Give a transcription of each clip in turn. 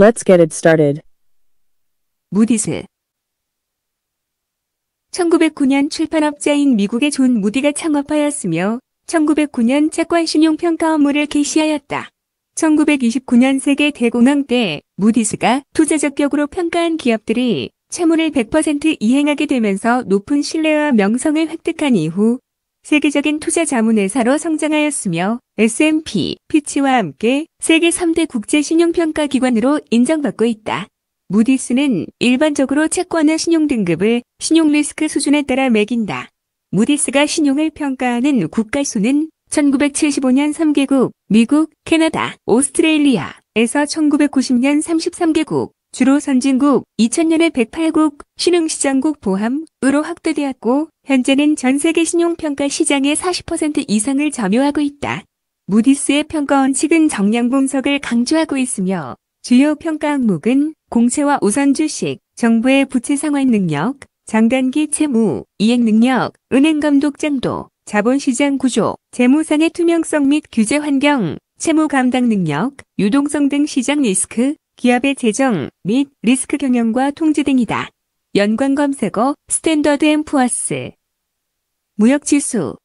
Let's get it started. 무디스 1909년 출판업자인 미국의 존 무디가 창업하였으며 1909년 채권 신용평가 업무를 개시하였다. 1929년 세계 대공황 때 무디스가 투자적 격으로 평가한 기업들이 채무를 100% 이행하게 되면서 높은 신뢰와 명성을 획득한 이후 세계적인 투자 자문회사로 성장하였으며 S&P, 피치와 함께 세계 3대 국제 신용평가 기관으로 인정받고 있다. 무디스는 일반적으로 채권의 신용 등급을 신용 리스크 수준에 따라 매긴다. 무디스가 신용을 평가하는 국가수는 1975년 3개국, 미국, 캐나다, 오스트레일리아에서 1990년 33개국, 주로 선진국, 2000년에 108국, 신흥시장국 보함으로 확대되었고 현재는 전 세계 신용평가 시장의 40% 이상을 점유하고 있다. 무디스의 평가 원칙은 정량 분석을 강조하고 있으며 주요 평가 항목은 공채와 우선 주식, 정부의 부채 상환 능력, 장단기 채무, 이행 능력, 은행 감독 장도, 자본시장 구조, 재무상의 투명성 및 규제 환경, 채무 감당 능력, 유동성 등 시장 리스크, 기업의 재정 및 리스크 경영과 통제 등이다. 연관 검색어 스탠더드 앰프어스 무역 지수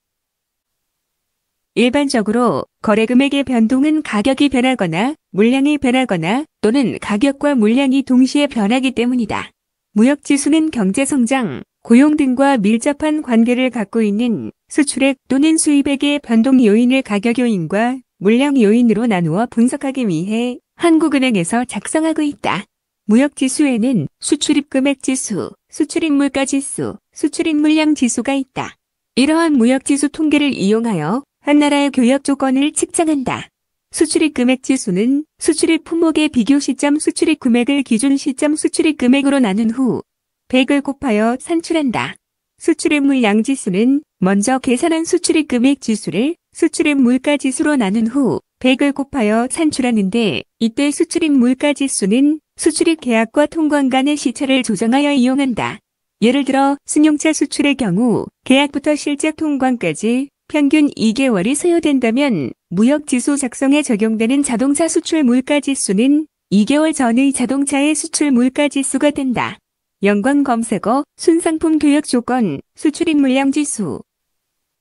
일반적으로 거래 금액의 변동은 가격이 변하거나 물량이 변하거나 또는 가격과 물량이 동시에 변하기 때문이다. 무역 지수는 경제 성장, 고용 등과 밀접한 관계를 갖고 있는 수출액 또는 수입액의 변동 요인을 가격 요인과 물량 요인으로 나누어 분석하기 위해 한국은행에서 작성하고 있다. 무역지수에는 수출입금액지수, 수출입물가지수, 수출입물량지수가 있다. 이러한 무역지수 통계를 이용하여 한 나라의 교역 조건을 측정한다. 수출입금액지수는 수출입 품목의 비교 시점 수출입금액을 기준 시점 수출입금액으로 나눈 후 100을 곱하여 산출한다. 수출입물 량지수는 먼저 계산한 수출입금액 지수를 수출입물가 지수로 나눈 후 100을 곱하여 산출하는데 이때 수출입물가지수는 수출입 계약과 통관 간의 시차를 조정하여 이용한다. 예를 들어 승용차 수출의 경우 계약부터 실제 통관까지 평균 2개월이 소요된다면 무역지수 작성에 적용되는 자동차 수출 물가지수는 2개월 전의 자동차의 수출 물가지수가 된다. 연관 검색어 순상품 교역 조건 수출입 물량지수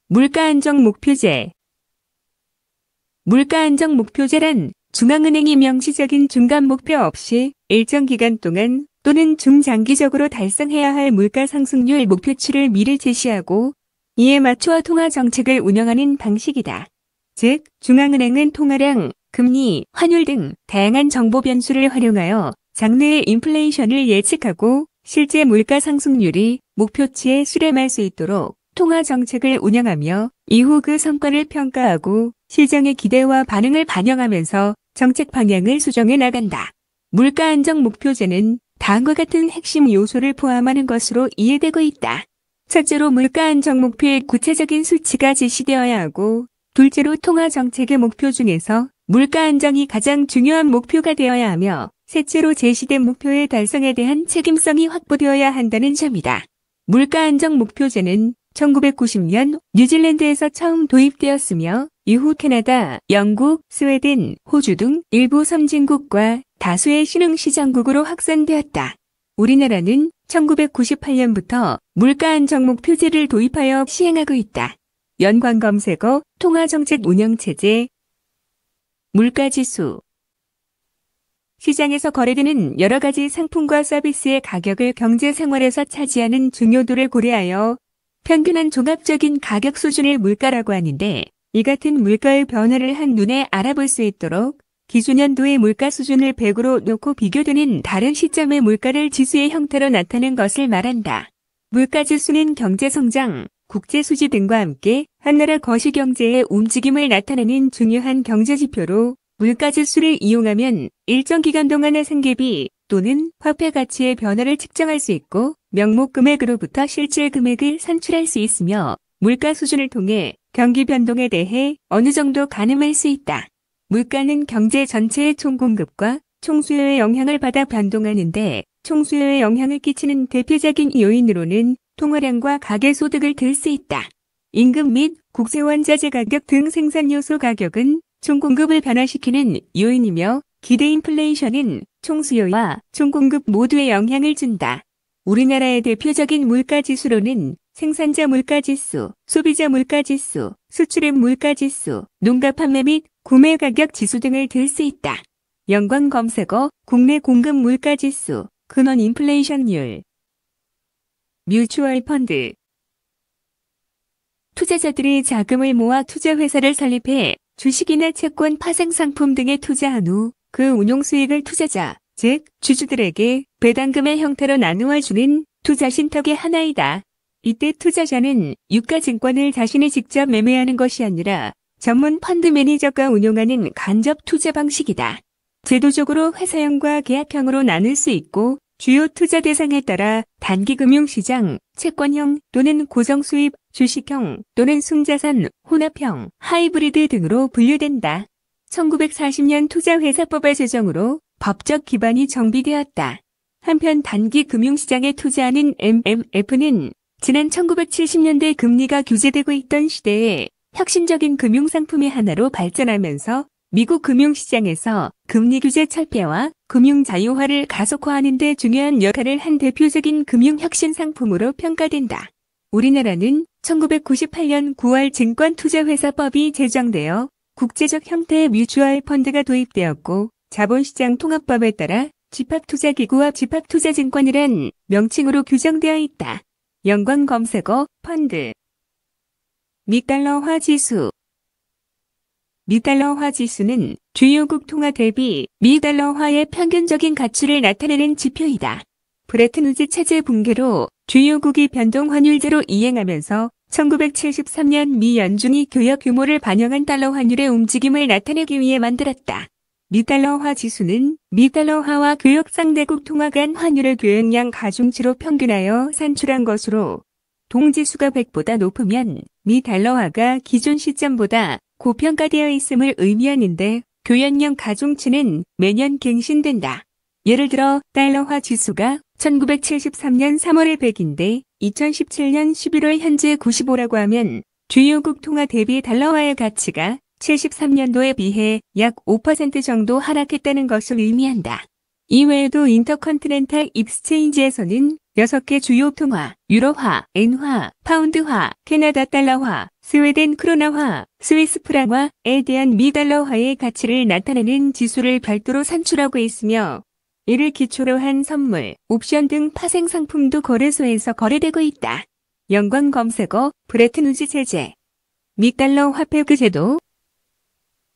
물가 안정 목표제 물가 안정 목표제란 중앙은행이 명시적인 중간 목표 없이 일정 기간 동안 또는 중장기적으로 달성해야 할 물가 상승률 목표치를 미리 제시하고 이에 맞추어 통화 정책을 운영하는 방식이다. 즉, 중앙은행은 통화량, 금리, 환율 등 다양한 정보 변수를 활용하여 장래의 인플레이션을 예측하고 실제 물가 상승률이 목표치에 수렴할 수 있도록 통화 정책을 운영하며 이후 그 성과를 평가하고 시장의 기대와 반응을 반영하면서 정책 방향을 수정해 나간다. 물가 안정 목표제는 다음과 같은 핵심 요소를 포함하는 것으로 이해되고 있다. 첫째로 물가 안정 목표의 구체적인 수치가 제시되어야 하고 둘째로 통화 정책의 목표 중에서 물가 안정이 가장 중요한 목표가 되어야 하며 셋째로 제시된 목표의 달성에 대한 책임성이 확보되어야 한다는 점이다. 물가 안정 목표제는 1990년 뉴질랜드에서 처음 도입되었으며 이후 캐나다, 영국, 스웨덴, 호주 등 일부 선진국과 다수의 신흥시장국으로 확산되었다. 우리나라는 1998년부터 물가안정목표제를 도입하여 시행하고 있다. 연관검색어 통화정책 운영체제 물가지수 시장에서 거래되는 여러 가지 상품과 서비스의 가격을 경제 생활에서 차지하는 중요도를 고려하여 평균한 종합적인 가격 수준을 물가라고 하는데 이 같은 물가의 변화를 한눈에 알아볼 수 있도록 기준연도의 물가 수준을 100으로 놓고 비교되는 다른 시점의 물가를 지수의 형태로 나타낸 것을 말한다. 물가지수는 경제성장, 국제수지 등과 함께 한나라 거시경제의 움직임을 나타내는 중요한 경제지표로 물가지수를 이용하면 일정 기간 동안의 생계비, 또는 화폐 가치의 변화를 측정할 수 있고 명목 금액으로부터 실질 금액을 산출할 수 있으며 물가 수준을 통해 경기 변동에 대해 어느 정도 가늠할 수 있다. 물가는 경제 전체의 총 공급과 총수요의 영향을 받아 변동하는데 총수요의 영향을 끼치는 대표적인 요인으로는 통화량과 가계 소득을 들 수 있다. 임금 및 국세원자재 가격 등 생산 요소 가격은 총 공급을 변화시키는 요인이며 기대 인플레이션은 총수요와 총공급 모두에 영향을 준다. 우리나라의 대표적인 물가지수로는 생산자 물가지수, 소비자 물가지수, 수출입 물가지수, 농가 판매 및 구매 가격 지수 등을 들 수 있다. 연관 검색어 국내 공급 물가지수, 근원 인플레이션율, 뮤추얼 펀드 투자자들이 자금을 모아 투자회사를 설립해 주식이나 채권 파생 상품 등에 투자한 후그 운용 수익을 투자자, 즉 주주들에게 배당금의 형태로 나누어 주는 투자 신탁의 하나이다. 이때 투자자는 유가증권을 자신이 직접 매매하는 것이 아니라 전문 펀드 매니저가 운용하는 간접 투자 방식이다. 제도적으로 회사형과 계약형으로 나눌 수 있고 주요 투자 대상에 따라 단기 금융시장, 채권형 또는 고정수입, 주식형 또는 순자산, 혼합형, 하이브리드 등으로 분류된다. 1940년 투자회사법의 제정으로 법적 기반이 정비되었다. 한편 단기 금융시장에 투자하는 MMF는 지난 1970년대 금리가 규제되고 있던 시대에 혁신적인 금융상품의 하나로 발전하면서 미국 금융시장에서 금리 규제 철폐와 금융 자유화를 가속화하는 데 중요한 역할을 한 대표적인 금융혁신 상품으로 평가된다. 우리나라는 1998년 9월 증권투자회사법이 제정되어 국제적 형태의 뮤추얼 펀드가 도입되었고 자본시장 통합법에 따라 집합투자기구와 집합투자증권이란 명칭으로 규정되어 있다. 연관 검색어 펀드 미달러화 지수 미달러화 지수는 주요국 통화 대비 미달러화의 평균적인 가치를 나타내는 지표이다. 브레튼 우즈 체제 붕괴로 주요국이 변동 환율제로 이행하면서 1973년 미 연준이 교역 규모를 반영한 달러 환율의 움직임을 나타내기 위해 만들었다. 미 달러화 지수는 미 달러화와 교역 상대국 통화 간 환율을 교역량 가중치로 평균하여 산출한 것으로 동지수가 100보다 높으면 미 달러화가 기존 시점보다 고평가되어 있음을 의미하는데 교역량 가중치는 매년 갱신된다. 예를 들어 달러화 지수가 1973년 3월에 100인데 2017년 11월 현재 95라고 하면 주요국 통화 대비 달러화의 가치가 73년도에 비해 약 5% 정도 하락했다는 것을 의미한다. 이외에도 인터컨티넨탈 입스체인지에서는 6개 주요 통화, 유로화, 엔화, 파운드화, 캐나다 달러화, 스웨덴 크로나화, 스위스 프랑화에 대한 미 달러화의 가치를 나타내는 지수를 별도로 산출하고 있으며 이를 기초로 한 선물, 옵션 등 파생 상품도 거래소에서 거래되고 있다. 연관 검색어 브레트누지 제재, 미 달러 화폐그 제도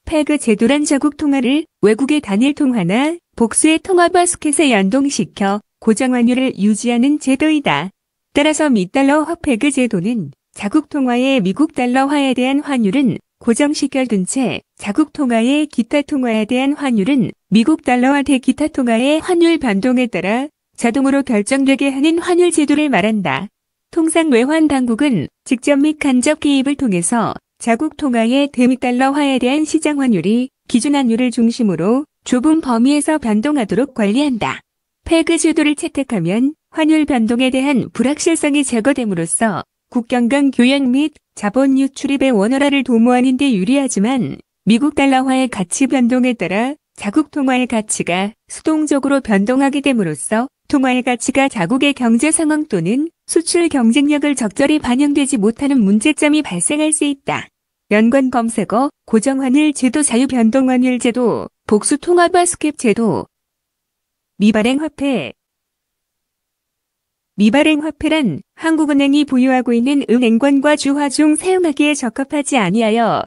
페그 제도란 자국 통화를 외국의 단일 통화나 복수의 통화 바스켓에 연동시켜 고정 환율을 유지하는 제도이다. 따라서 미 달러 화폐그 제도는 자국 통화의 미국 달러화에 대한 환율은 고정시결둔채 자국 통화의 기타 통화에 대한 환율은 미국 달러와 대기타 통화의 환율 반동에 따라 자동으로 결정되게 하는 환율 제도를 말한다. 통상 외환 당국은 직접 및 간접 개입을 통해서 자국 통화의 대미달러화에 대한 시장 환율이 기준 환율을 중심으로 좁은 범위에서 변동하도록 관리한다. 페그 제도를 채택하면 환율 변동에 대한 불확실성이 제거됨으로써 국경 간 교역 및 자본유 출입의 원화를 활 도모하는 데 유리하지만 미국 달러화의 가치 변동에 따라 자국 통화의 가치가 수동적으로 변동하게 됨으로써 통화의 가치가 자국의 경제 상황 또는 수출 경쟁력을 적절히 반영되지 못하는 문제점이 발생할 수 있다. 연관 검색어 고정환율 제도 자유 변동환율 제도 복수 통화 바스켓 제도 미발행 화폐 미발행 화폐란 한국은행이 보유하고 있는 은행권과 주화 중 사용하기에 적합하지 아니하여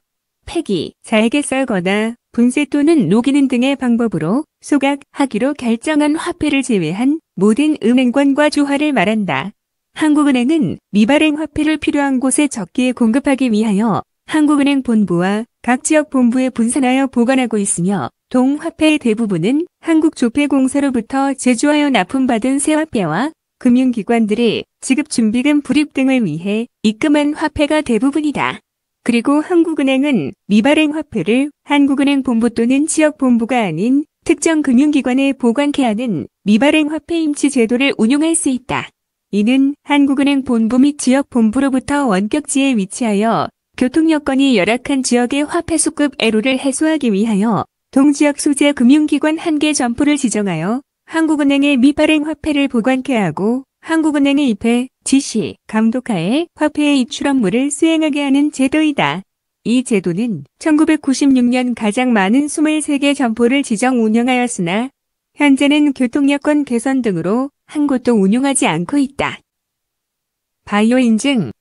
폐기, 잘게 썰거나 분쇄 또는 녹이는 등의 방법으로 소각하기로 결정한 화폐를 제외한 모든 은행권과 주화를 말한다. 한국은행은 미발행 화폐를 필요한 곳에 적기에 공급하기 위하여 한국은행 본부와 각 지역 본부에 분산하여 보관하고 있으며 동화폐의 대부분은 한국조폐공사로부터 제조하여 납품받은 새화폐와 금융기관들이 지급준비금 불입 등을 위해 입금한 화폐가 대부분이다. 그리고 한국은행은 미발행 화폐를 한국은행 본부 또는 지역본부가 아닌 특정 금융기관에 보관케 하는 미발행 화폐 임치 제도를 운용할 수 있다. 이는 한국은행 본부 및 지역본부로부터 원격지에 위치하여 교통여건이 열악한 지역의 화폐수급 애로를 해소하기 위하여 동지역 소재 금융기관 한 개 점포를 지정하여 한국은행의 미발행 화폐를 보관케 하고 한국은행의 입회, 지시, 감독하에 화폐의 입출 업무를 수행하게 하는 제도이다. 이 제도는 1996년 가장 많은 23개 점포를 지정 운영하였으나 현재는 교통여건 개선 등으로 한 곳도 운영하지 않고 있다. 바이오 인증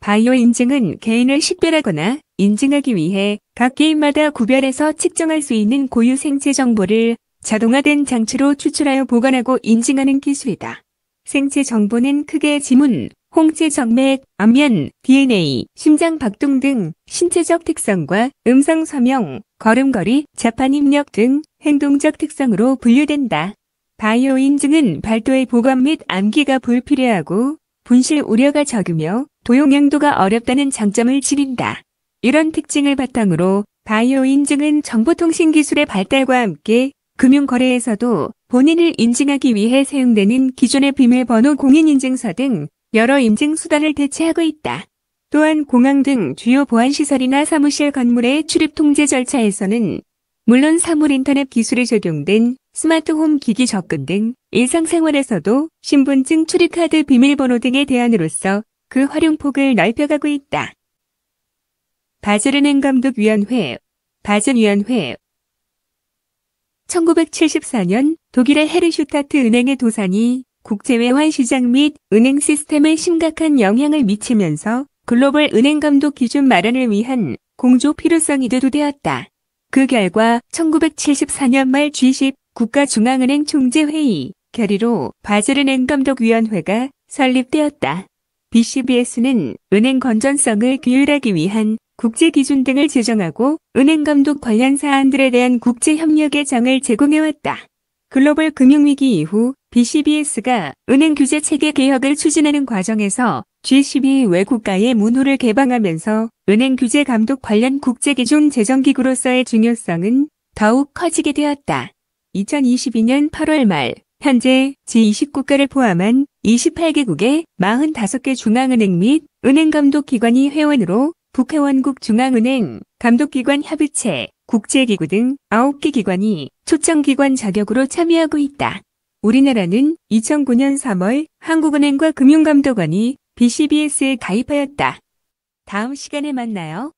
바이오 인증은 개인을 식별하거나 인증하기 위해 각 개인마다 구별해서 측정할 수 있는 고유 생체 정보를 자동화된 장치로 추출하여 보관하고 인증하는 기술이다. 생체 정보는 크게 지문, 홍채 정맥, 안면, DNA, 심장 박동 등 신체적 특성과 음성 서명, 걸음걸이, 자판 입력 등 행동적 특성으로 분류된다. 바이오 인증은 발도의 보관 및 암기가 불필요하고 분실 우려가 적으며 도용량도가 어렵다는 장점을 지닌다. 이런 특징을 바탕으로 바이오 인증은 정보통신 기술의 발달과 함께 금융거래에서도 본인을 인증하기 위해 사용되는 기존의 비밀번호 공인인증서 등 여러 인증 수단을 대체하고 있다. 또한 공항 등 주요 보안시설이나 사무실 건물의 출입 통제 절차에서는 물론 사물 인터넷 기술이 적용된 스마트홈 기기 접근 등 일상생활에서도 신분증 출입카드 비밀번호 등의 대안으로서 그 활용폭을 넓혀가고 있다. 바젤은행 감독위원회, 바젤위원회 1974년 독일의 헤르슈타트 은행의 도산이 국제외환 시장 및 은행 시스템에 심각한 영향을 미치면서 글로벌 은행 감독 기준 마련을 위한 공조 필요성이 대두되었다. 그 결과 1974년 말 G10 국가중앙은행 총재회의 결의로 바젤은행 감독위원회가 설립되었다. BCBS는 은행 건전성을 규율하기 위한 국제 기준 등을 제정하고 은행 감독 관련 사안들에 대한 국제 협력의 장을 제공해왔다. 글로벌 금융위기 이후 BCBS가 은행 규제 체계 개혁을 추진하는 과정에서 G12 외국가의 문호를 개방하면서 은행 규제 감독 관련 국제기준 재정기구로서의 중요성은 더욱 커지게 되었다. 2022년 8월 말 현재 G20 국가를 포함한 28개국의 45개 중앙은행 및 은행감독기관이 회원으로 북해원국 중앙은행, 감독기관 협의체, 국제기구 등 9개 기관이 초청기관 자격으로 참여하고 있다. 우리나라는 2009년 3월 한국은행과 금융감독원이 BCBS에 가입하였다. 다음 시간에 만나요.